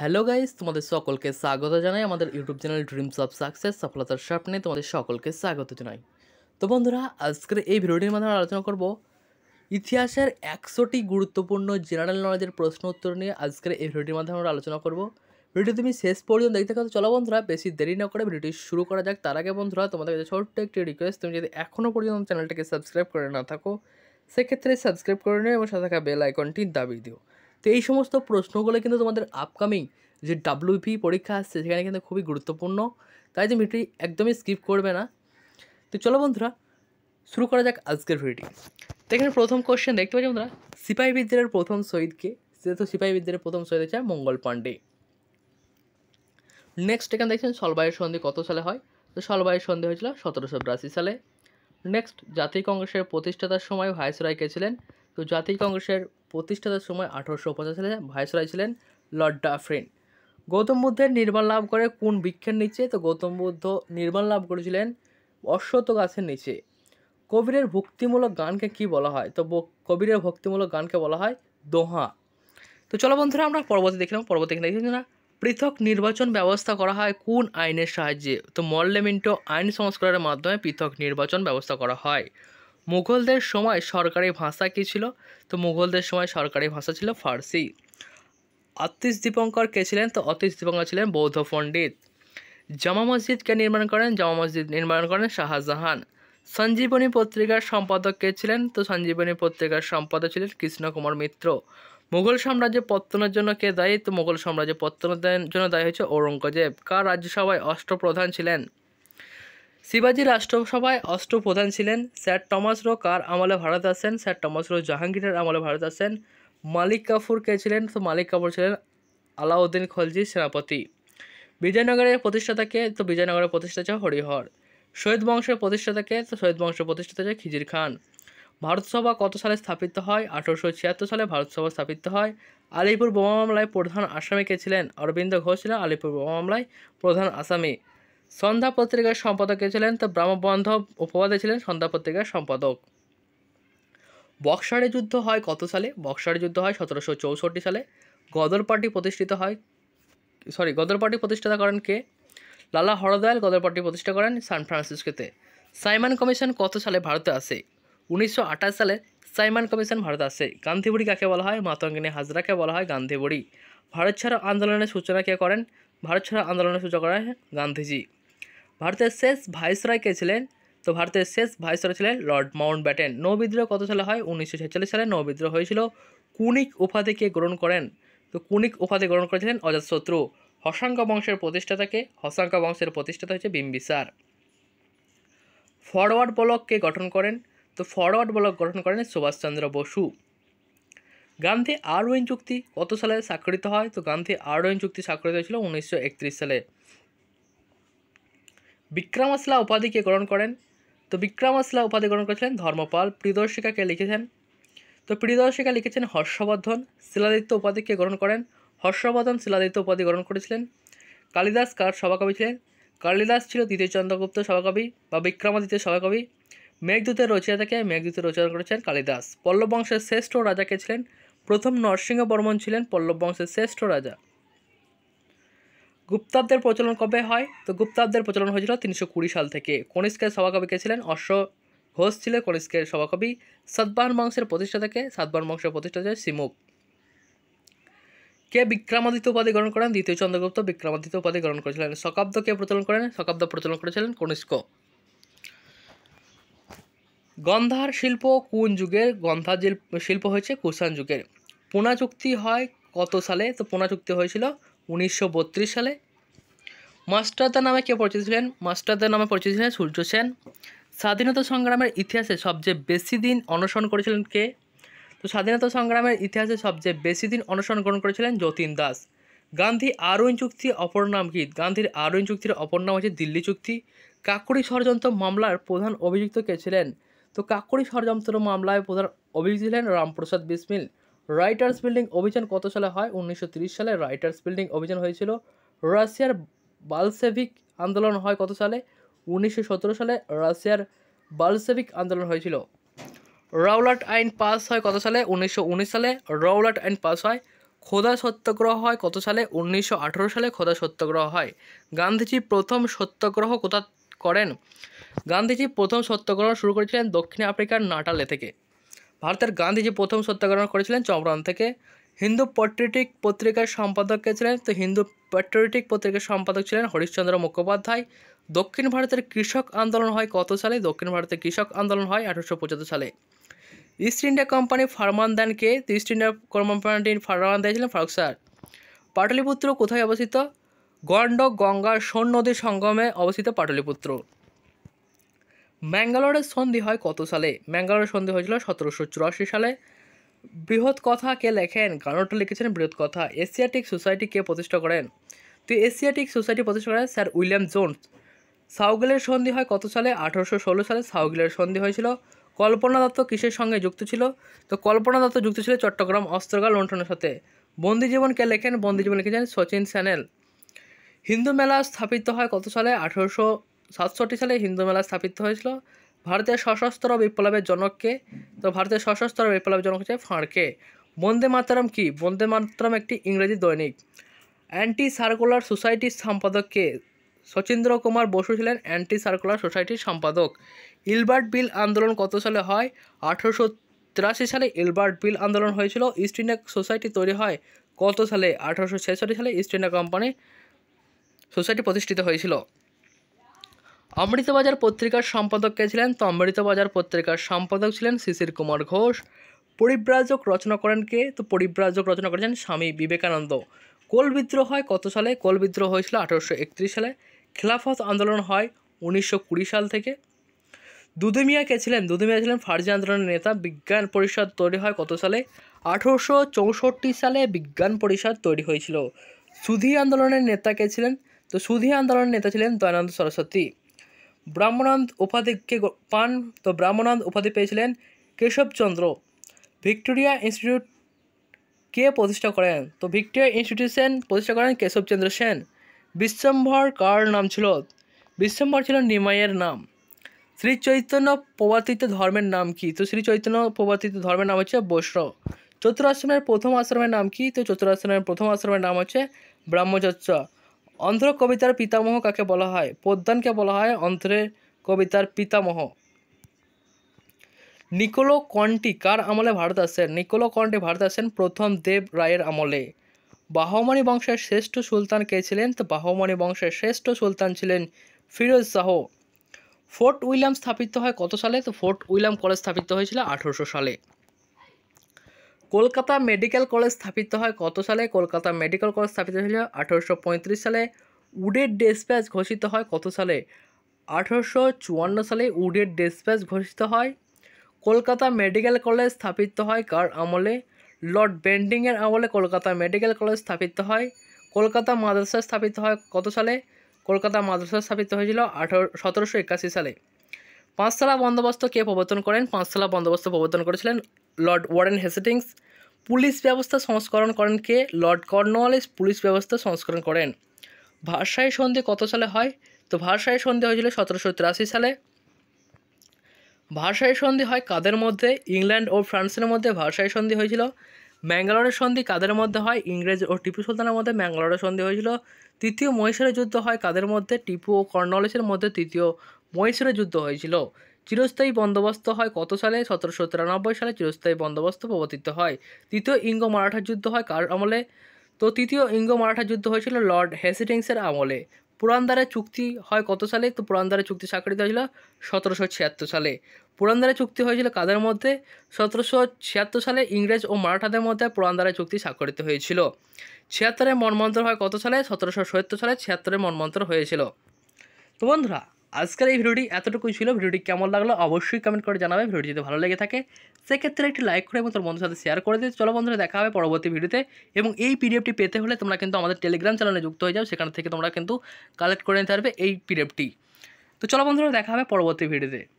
hello guys তোমাদের সকলকে স্বাগত জানাই আমাদের YouTube channel dreams of success সফলতার স্বপ্নে তোমাদের সকলকে স্বাগত জানাই তো বন্ধুরা আজকের এই ভিডিওটির মাধ্যমে আলোচনা করব ইতিহাসের একশোটি গুরুত্বপূর্ণ জেনারেল নলেজের প্রশ্ন উত্তর নিয়ে আজকের এই ভিডিওটির মাধ্যমে আমরা আলোচনা করব ভিডিও তুমি শেষ পর্যন্ত দেখতে থাকো চলো বন্ধুরা বেশি দেরি না করে ভিডিওটি শুরু করা যাক তার আগে বন্ধুরা তোমাদের কাছে ছোট্ট একটি রিকোয়েস্ট তুমি যদি এখনও পর্যন্ত চ্যানেলটাকে সাবস্ক্রাইব করে না থাকো সেক্ষেত্রে সাবস্ক্রাইব করে নিও এবং সাথে থাকা বেল আইকনটি দাবি দিও তো এই সমস্ত প্রশ্নগুলো কিন্তু তোমাদের আপকামিং যে ডাব্লিউপি e পরীক্ষা আসছে সেখানে কিন্তু খুবই গুরুত্বপূর্ণ তাই তুমি ভিডিওটি একদমই স্কিপ করবে না তো চলো বন্ধুরা শুরু করা যাক আজকের ভিডিওটি তো এখানে প্রথম কোশ্চেন দেখতে পাচ্ছি বন্ধুরা সিপাহী বিদ্যালয়ের প্রথম শহীদকে যেহেতু সিপাহী বিদ্যালয়ের প্রথম শহীদ হচ্ছে মঙ্গল পাণ্ডে নেক্সট এখানে দেখছেন সলবায়ুর সন্ধি কত সালে হয় তো সলবায়ুর সন্ধি হয়েছিল সতেরোশো সালে নেক্সট জাতীয় কংগ্রেসের প্রতিষ্ঠাতার সময় ভাইস রায় ছিলেন তো জাতীয় কংগ্রেসের প্রতিষ্ঠাতার সময় আঠারোশো পঁচাশ সালে ভাইসরয় ছিলেন লর্ড ফ্রেন গৌতম বুদ্ধের নির্মাণ লাভ করে কোন বৃক্ষের নিচে তো গৌতম বুদ্ধ নির্মাণ লাভ করেছিলেন অশ্বত গাছের নিচে কবিরের ভক্তিমূলক গানকে কি বলা হয় তো কবিরের ভক্তিমূলক গানকে বলা হয় দোহা তো চলো বন্ধুরা আমরা পরবর্তী দেখলাম পরবর্তী এখানে দেখেছি না পৃথক নির্বাচন ব্যবস্থা করা হয় কোন আইনের সাহায্যে তো মল্লেমিন্টো আইন সংস্কারের মাধ্যমে পৃথক নির্বাচন ব্যবস্থা করা হয় মুঘলদের সময় সরকারি ভাষা কী ছিল তো মুঘলদের সময় সরকারি ভাষা ছিল ফার্সি আতিশ দীপঙ্কর কে ছিলেন তো অতীশ দীপঙ্কর ছিলেন বৌদ্ধ পণ্ডিত জামা মসজিদ কে নির্মাণ করেন জামা মসজিদ নির্মাণ করেন শাহজাহান সঞ্জীবনী পত্রিকার সম্পাদক কে ছিলেন তো সঞ্জীবনী পত্রিকার সম্পাদক ছিলেন কৃষ্ণ কুমার মিত্র মুঘল সাম্রাজ্য পত্তনের জন্য কে দায়ী তো মুঘল সাম্রাজ্য পত্তনের জন্য দায়ী হয়েছে ঔরঙ্গজেব কার রাজ্যসভায় অষ্টপ্রধান ছিলেন শিবাজি রাষ্ট্রসভায় অষ্ট প্রধান ছিলেন স্যার টমাস রো কার আমলে ভারত আসেন স্যার টমাস রো জাহাঙ্গীরের আমলে ভারত আসেন মালিক কাপুর কে ছিলেন তো মালিক কাপুর ছিলেন আলাউদ্দিন খলজি সেনাপতি বিজয়নগরের প্রতিষ্ঠাতাকে তো বিজয়নগরের প্রতিষ্ঠা ছিল হরিহর শহীদ বংশের প্রতিষ্ঠাতাকে তো শহীদ বংশের প্রতিষ্ঠাতা খিজির খান ভারতসভা কত সালে স্থাপিত হয় আঠারোশো ছিয়াত্তর সালে ভারতসভা স্থাপিত হয় আলিপুর বোমা মামলায় প্রধান আসামি কে ছিলেন অরবিন্দ ঘোষ ছিলেন আলিপুর বোমা মামলায় প্রধান আসামি সন্ধ্যা পত্রিকার সম্পাদক কে ছিলেন তো ব্রহ্মবন্ধব উপবাদে ছিলেন সন্ধ্যা পত্রিকার সম্পাদক বক্সারে যুদ্ধ হয় কত সালে বক্সারের যুদ্ধ হয় সতেরোশো চৌষট্টি সালে গদর পার্টি প্রতিষ্ঠিত হয় সরি গদর পার্টি প্রতিষ্ঠাতা করেন কে লালা হরদয়াল গদর পার্টি প্রতিষ্ঠা করেন সান ফ্রান্সিসকোতে সাইমন কমিশন কত সালে ভারতে আসে উনিশশো সালে সাইমান কমিশন ভারত আসে গান্ধীবুড়ি কাকে বলা হয় মাতঙ্গিনী হাজরাকে বলা হয় গান্ধীবুড়ি ভারত ছাড়া আন্দোলনের সূচনা কে করেন ভারত ছাড়া আন্দোলনের সূচনা করেন গান্ধীজি ভারতের শেষ ভাইসরয় কে ছিলেন তো ভারতের শেষ ভাইসরয় ছিলেন লর্ড মাউন্ট ব্যাটেন নৌবিদ্রোহ কত সালে হয় উনিশশো ছেচল্লিশ সালে নৌবিদ্রোহ হয়েছিল কুনিক উপাধি কে গ্রহণ করেন তো কুনিক উপাধি গ্রহণ করেছিলেন অজাতশত্রু হসাঙ্ক বংশের প্রতিষ্ঠাতাকে হসাঙ্ক বংশের প্রতিষ্ঠাতা হচ্ছে বিম্বিসার ফরওয়ার্ড ব্লককে গঠন করেন তো ফরওয়ার্ড ব্লক গঠন করেন সুভাষচন্দ্র বসু গান্ধী আরওয়েন চুক্তি কত সালে স্বাক্ষরিত হয় তো গান্ধী আরওয়েন চুক্তি স্বাক্ষরিত হয়েছিল উনিশশো সালে বিক্রমাসলা উপাধিকে গ্রহণ করেন তো বিক্রমাসলা উপাধি গ্রহণ করেছিলেন ধর্মপাল প্রিয়দর্শিকাকে লিখেছেন তো প্রিয়দর্শিকা লিখেছেন হর্ষবর্ধন শিলাদিত্য উপাধিকে গ্রহণ করেন হর্ষবর্ধন শিলাদিত্য উপাধি গ্রহণ করেছিলেন কালিদাস কার সভাকবি ছিলেন কালিদাস ছিল দ্বিতীয় চন্দ্রগুপ্ত সভাকবি বা বিক্রমাদিত্য সভাকবি মেঘদূতের রচিয়া থেকে মেঘদূতের রচনা করেছেন কালিদাস পল্লব বংশের শ্রেষ্ঠ রাজা কে ছিলেন প্রথম নরসিংহ বর্মন ছিলেন পল্লব বংশের শ্রেষ্ঠ রাজা গুপ্তাব্দের প্রচলন কবে হয় তো গুপ্তাব্দের প্রচলন হয়েছিল তিনশো কুড়ি সাল থেকে কনিষ্কের সভাকবি কে ছিলেন অশ্ব ঘোষ ছিলেন কনিষ্কের সভাকবি সাতবাহন বংশের প্রতিষ্ঠা থেকে সাতবাহন বংশের প্রতিষ্ঠা ছিল সিমুক কে বিক্রমাদিত্য উপাধি গ্রহণ করেন দ্বিতীয় চন্দ্রগুপ্ত বিক্রমাদিত্য উপাধি গ্রহণ করেছিলেন শকাব্দ কে প্রচলন করেন শকাব্দ প্রচলন করেছিলেন কনিষ্ক গন্ধার শিল্প কোন যুগের গন্ধার শিল্প হয়েছে কুষাণ যুগের পোনা চুক্তি হয় কত সালে তো পোনা চুক্তি হয়েছিল উনিশশো সালে মাস্টারদা নামে কে পরিচিত ছিলেন মাস্টারদা নামে পরিচিত ছিলেন সূর্য সেন স্বাধীনতা সংগ্রামের ইতিহাসে সবচেয়ে বেশি দিন অনশন করেছিলেন কে তো স্বাধীনতা সংগ্রামের ইতিহাসে সবচেয়ে বেশি দিন অনশন গ্রহণ করেছিলেন যতীন দাস গান্ধী আরোইন চুক্তি অপর নাম কি গান্ধীর আরোইন চুক্তির অপর নাম হচ্ছে দিল্লি চুক্তি কাকুরি ষড়যন্ত্র মামলার প্রধান অভিযুক্ত কে ছিলেন তো কাকড়ি ষড়যন্ত্র মামলায় প্রধান অভিযুক্ত ছিলেন রামপ্রসাদ বিসমিল রাইটার্স বিল্ডিং অভিযান কত সালে হয় উনিশশো সালে রাইটার্স বিল্ডিং অভিযান হয়েছিল রাশিয়ার বালসেভিক আন্দোলন হয় কত সালে উনিশশো সালে রাশিয়ার বালসেভিক আন্দোলন হয়েছিল রাওলাট আইন পাস হয় কত সালে উনিশশো সালে রাওলাট আইন পাস হয় খোদা সত্যাগ্রহ হয় কত সালে উনিশশো সালে খোদা সত্যাগ্রহ হয় গান্ধীজি প্রথম সত্যাগ্রহ কোথা করেন গান্ধীজি প্রথম সত্যাগ্রহ শুরু করেছিলেন দক্ষিণ আফ্রিকার নাটালে থেকে ভারতের গান্ধীজি প্রথম সত্যাগ্রহ করেছিলেন চমরান থেকে হিন্দু পট্রিটিক পত্রিকার সম্পাদক কে ছিলেন তো হিন্দু পট্রিটিক পত্রিকার সম্পাদক ছিলেন হরিশ্চন্দ্র মুখোপাধ্যায় দক্ষিণ ভারতের কৃষক আন্দোলন হয় কত সালে দক্ষিণ ভারতের কৃষক আন্দোলন হয় আঠারোশো পঁচাত্তর সালে ইস্ট ইন্ডিয়া কোম্পানি কে তো ইস্ট ইন্ডিয়া কোম্পানি ফার্মান দিয়েছিলেন ফারুক স্যার পাটলিপুত্র কোথায় অবস্থিত গণ্ড গঙ্গা সোন নদীর সঙ্গমে অবস্থিত পাটলিপুত্র ম্যাঙ্গালোরের সন্ধি হয় কত সালে ম্যাঙ্গালোরের সন্ধি হয়েছিল সতেরোশো চুরাশি সালে বৃহৎ কথা কে লেখেন গানটা লিখেছেন বৃহৎ কথা এশিয়াটিক সোসাইটি কে প্রতিষ্ঠা করেন তো এশিয়াটিক সোসাইটি প্রতিষ্ঠা করেন স্যার উইলিয়াম জোনস সাউগেলের সন্ধি হয় কত সালে আঠারোশো ষোলো সালে সাউগেলের সন্ধি হয়েছিল কল্পনা দত্ত কিসের সঙ্গে যুক্ত ছিল তো কল্পনা দত্ত যুক্ত ছিল চট্টগ্রাম অস্ত্রগা লুণ্ঠনের সাথে বন্দিজীবন কে লেখেন বন্দিজীবন লিখেছেন সচিন স্যানেল হিন্দু মেলা স্থাপিত হয় কত সালে আঠেরোশো সাতষট্টি সালে হিন্দু মেলা স্থাপিত হয়েছিল ভারতের সশস্ত্র বিপ্লবের জনককে তো ভারতের সশস্ত্র বিপ্লবের জনক হচ্ছে ফাঁড়কে বন্দে মাতরম কী বন্দে মাতরম একটি ইংরেজি দৈনিক অ্যান্টি সার্কুলার সোসাইটির সম্পাদককে শচীন্দ্র কুমার বসু ছিলেন অ্যান্টি সার্কুলার সোসাইটির সম্পাদক ইলবার্ট বিল আন্দোলন কত সালে হয় আঠেরোশো তিরাশি সালে ইলবার্ট বিল আন্দোলন হয়েছিল ইস্ট ইন্ডিয়া সোসাইটি তৈরি হয় কত সালে আঠেরোশো সালে ইস্ট ইন্ডিয়া কোম্পানি সোসাইটি প্রতিষ্ঠিত হয়েছিল অমৃতবাজার পত্রিকার সম্পাদক কে ছিলেন তো অমৃতবাজার পত্রিকার সম্পাদক ছিলেন শিশির কুমার ঘোষ পরিব্রাজক রচনা করেন কে তো পরিব্রাজক রচনা করেছেন স্বামী বিবেকানন্দ কোল বিদ্রোহ হয় কত সালে কোল বিদ্রোহ হয়েছিল আঠেরোশো সালে খেলাফত আন্দোলন হয় উনিশশো সাল থেকে দুদুমিয়া কে ছিলেন দুদুমিয়া ছিলেন ফার্জি আন্দোলনের নেতা বিজ্ঞান পরিষদ তৈরি হয় কত সালে আঠেরোশো সালে বিজ্ঞান পরিষদ তৈরি হয়েছিল সুধী আন্দোলনের নেতা কে ছিলেন তো সুধী আন্দোলনের নেতা ছিলেন দয়ানন্দ সরস্বতী ব্রাহ্মণান্ত উপাধিকে পান তো ব্রাহ্মণান্ত উপাধি পেয়েছিলেন কেশবচন্দ্র ভিক্টোরিয়া ইনস্টিটিউট কে প্রতিষ্ঠা করেন তো ভিক্টোরিয়া ইনস্টিটিউশন প্রতিষ্ঠা করেন কেশবচন্দ্র সেন বিশ্বম্ভর কার নাম ছিল বিশ্বম্ভর ছিল নিমাইয়ের নাম শ্রী চৈতন্য প্রবর্তিত ধর্মের নাম কি তো শ্রী চৈতন্য প্রবর্তিত ধর্মের নাম হচ্ছে বৈষ্ণব চতুরাশ্রমের প্রথম আশ্রমের নাম কি তো চতুরাশ্রমের প্রথম আশ্রমের নাম হচ্ছে ব্রাহ্মচর্চা অন্ধ্র কবিতার পিতামহ কাকে বলা হয় পদ্মানকে বলা হয় অন্ধ্রের কবিতার পিতামহ নিকোলো কন্টি কার আমলে ভারত আসেন নিকোলো কন্টি ভারত আসেন প্রথম দেব রায়ের আমলে বাহমানি বংশের শ্রেষ্ঠ সুলতান কে ছিলেন তো বাহমানি বংশের শ্রেষ্ঠ সুলতান ছিলেন ফিরোজ শাহ ফোর্ট উইলিয়াম স্থাপিত হয় কত সালে তো ফোর্ট উইলিয়াম কলেজ স্থাপিত হয়েছিল আঠেরোশো সালে কলকাতা মেডিকেল কলেজ স্থাপিত হয় কত সালে কলকাতা মেডিকেল কলেজ স্থাপিত হয়েছিল আঠেরোশো সালে উডের ডেসপ্যাচ ঘোষিত হয় কত সালে আঠেরোশো সালে উডের ডেসপ্যাচ ঘোষিত হয় কলকাতা মেডিকেল কলেজ স্থাপিত হয় কার আমলে লর্ড বেন্ডিংয়ের আমলে কলকাতা মেডিকেল কলেজ স্থাপিত হয় কলকাতা মাদ্রাসা স্থাপিত হয় কত সালে কলকাতা মাদ্রাসা স্থাপিত হয়েছিল আঠারো সতেরোশো একাশি সালে পাঁচতলা বন্দোবস্ত কে প্রবর্তন করেন পাঁচতলা বন্দোবস্ত প্রবর্তন করেছিলেন লর্ড ওয়ারেন হেসেটিংস পুলিশ ব্যবস্থা সংস্করণ করেন কে লর্ড কর্নওয়ালিস পুলিশ ব্যবস্থা সংস্করণ করেন ভারসাই সন্ধি কত সালে হয় তো ভারসাই সন্ধি হয়েছিল সতেরোশো তিরাশি সালে ভারসায় সন্ধি হয় কাদের মধ্যে ইংল্যান্ড ও ফ্রান্সের মধ্যে ভারসাই সন্ধি হয়েছিল ম্যাঙ্গালোরের সন্ধি কাদের মধ্যে হয় ইংরেজ ও টিপু সুলতানের মধ্যে ম্যাঙ্গালোরের সন্ধি হয়েছিল তৃতীয় মহীশূরের যুদ্ধ হয় কাদের মধ্যে টিপু ও কর্নওয়ালিসের মধ্যে তৃতীয় মহীশূরের যুদ্ধ হয়েছিল চিরস্থায়ী বন্দোবস্ত হয় কত সালে সতেরোশো তিরানব্বই সালে চিরস্থায়ী বন্দোবস্ত প্রবর্তিত হয় তৃতীয় ইঙ্গ মারাঠা যুদ্ধ হয় কার আমলে তো তৃতীয় ইঙ্গ মারাঠা যুদ্ধ হয়েছিল লর্ড হেসিডিংসের আমলে পুরান্দারে চুক্তি হয় কত সালে তো পুরান্দারে চুক্তি স্বাক্ষরিত হয়েছিল সতেরোশো ছিয়াত্তর সালে পুরান্দারে চুক্তি হয়েছিল কাদের মধ্যে সতেরোশো ছিয়াত্তর সালে ইংরেজ ও মারাঠাদের মধ্যে পুরান্দারে চুক্তি স্বাক্ষরিত হয়েছিল ছিয়াত্তরের মনমন্ত্র হয় কত সালে সতেরোশো সালে ছিয়াত্তরে মনমন্ত্র হয়েছিল তো বন্ধুরা আজকের এই ভিডিওটি এতটুকুই ছিল ভিডিওটি কেমন লাগলো অবশ্যই কমেন্ট করে জানাবে ভিডিওটি যদি ভালো লেগে থাকে সেক্ষেত্রে একটি লাইক করে এবং তোর বন্ধুর সাথে শেয়ার করে দিয়ে চলো বন্ধুরা দেখা হবে পরবর্তী ভিডিওতে এবং এই পিডিএফটি পেতে হলে তোমরা কিন্তু আমাদের টেলিগ্রাম চ্যানেলে যুক্ত হয়ে যাও সেখান থেকে তোমরা কিন্তু কালেক্ট করে নিতে পারবে এই পিডিএফটি তো চলো বন্ধুরা দেখা হবে পরবর্তী ভিডিওতে